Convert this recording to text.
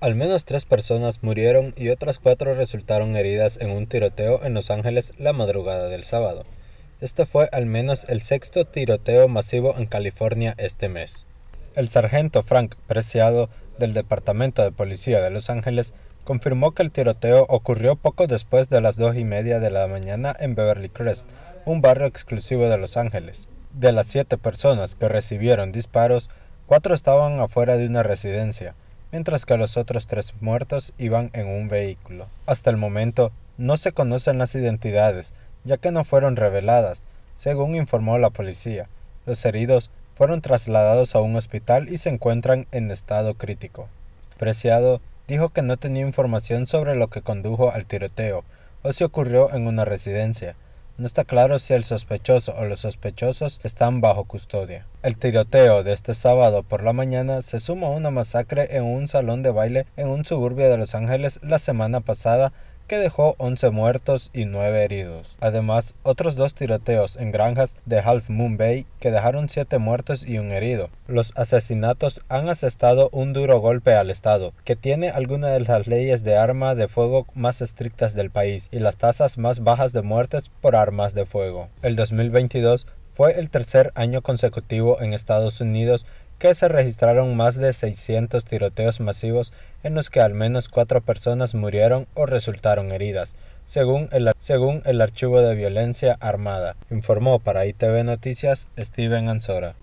Al menos tres personas murieron y otras cuatro resultaron heridas en un tiroteo en Los Ángeles la madrugada del sábado. Este fue al menos el sexto tiroteo masivo en California este mes. El sargento Frank Preciado del Departamento de Policía de Los Ángeles confirmó que el tiroteo ocurrió poco después de las dos y media de la mañana en Beverly Crest, un barrio exclusivo de Los Ángeles. De las siete personas que recibieron disparos, cuatro estaban afuera de una residencia, mientras que los otros tres muertos iban en un vehículo. Hasta el momento no se conocen las identidades, ya que no fueron reveladas, según informó la policía. Los heridos fueron trasladados a un hospital y se encuentran en estado crítico. Preciado dijo que no tenía información sobre lo que condujo al tiroteo o si ocurrió en una residencia, no está claro si el sospechoso o los sospechosos están bajo custodia. El tiroteo de este sábado por la mañana se suma a una masacre en un salón de baile en un suburbio de Los Ángeles la semana pasada que dejó 11 muertos y 9 heridos. Además, otros dos tiroteos en granjas de Half Moon Bay que dejaron 7 muertos y un herido. Los asesinatos han asestado un duro golpe al Estado, que tiene algunas de las leyes de arma de fuego más estrictas del país y las tasas más bajas de muertes por armas de fuego. El 2022 fue el tercer año consecutivo en Estados Unidos que se registraron más de 600 tiroteos masivos en los que al menos cuatro personas murieron o resultaron heridas, según el, según el Archivo de Violencia Armada, informó para ITV Noticias Steven Ansora.